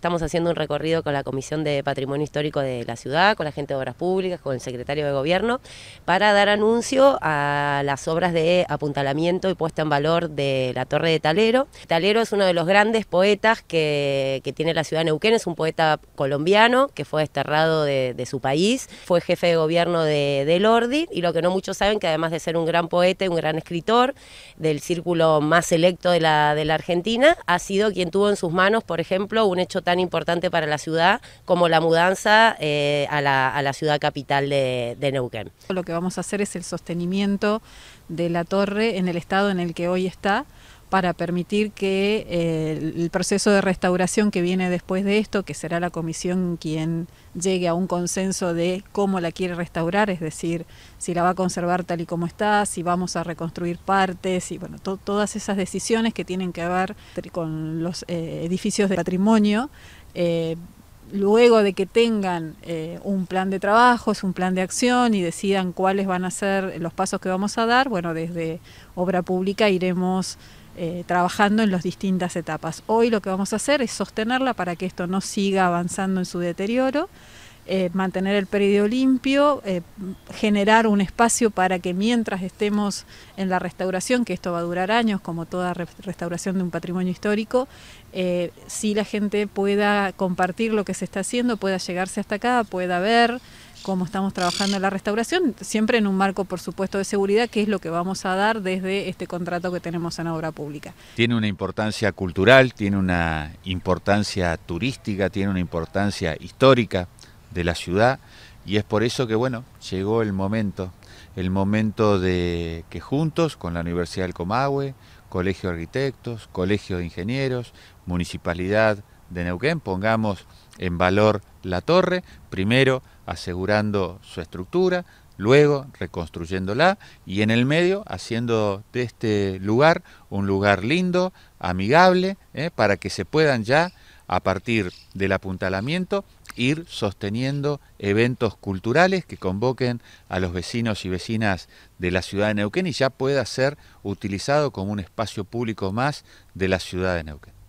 Estamos haciendo un recorrido con la Comisión de Patrimonio Histórico de la ciudad, con la gente de Obras Públicas, con el secretario de Gobierno, para dar anuncio a las obras de apuntalamiento y puesta en valor de la Torre de Talero. Talero es uno de los grandes poetas que, tiene la ciudad de Neuquén, es un poeta colombiano que fue desterrado de, su país, fue jefe de gobierno de, de, y lo que no muchos saben que además de ser un gran poeta y un gran escritor del círculo más selecto de la, de la Argentina, ha sido quien tuvo en sus manos, por ejemplo, un hecho tan importante para la ciudad como la mudanza eh, a, la, ciudad capital de, de Neuquén. Lo que vamos a hacer es el sostenimiento de la torre en el estado en el que hoy está para permitir que eh, el proceso de restauración que viene después de esto, que será la comisión quien llegue a un consenso de cómo la quiere restaurar, es decir, si la va a conservar tal y como está, si vamos a reconstruir partes, y bueno, todas esas decisiones que tienen que ver con los eh, edificios de patrimonio. Eh, luego de que tengan un plan de trabajos, un plan de acción y decidan cuáles van a ser los pasos que vamos a dar, bueno, desde obra pública iremos eh, trabajando en las distintas etapas. Hoy lo que vamos a hacer es sostenerla para que esto no siga avanzando en su deterioro, eh, mantener el periodo limpio, eh, generar un espacio para que mientras estemos en la restauración, que esto va a durar años, como toda restauración de un patrimonio histórico, si la gente pueda compartir lo que se está haciendo, pueda llegarse hasta acá, pueda ver cómo estamos trabajando en la restauración, siempre en un marco, por supuesto, de seguridad, que es lo que vamos a dar desde este contrato que tenemos en obra pública. Tiene una importancia cultural, tiene una importancia turística, tiene una importancia histórica de la ciudad y es por eso que, bueno, llegó el momento, el momento de que juntos con la Universidad del Comahue, Colegio de Arquitectos, Colegio de Ingenieros, Municipalidad, de Neuquén pongamos en valor la torre, primero asegurando su estructura, luego reconstruyéndola y en el medio haciendo de este lugar un lugar lindo, amigable, eh, para que se puedan ya a partir del apuntalamiento ir sosteniendo eventos culturales que convoquen a los vecinos y vecinas de la ciudad de Neuquén y ya pueda ser utilizado como un espacio público más de la ciudad de Neuquén.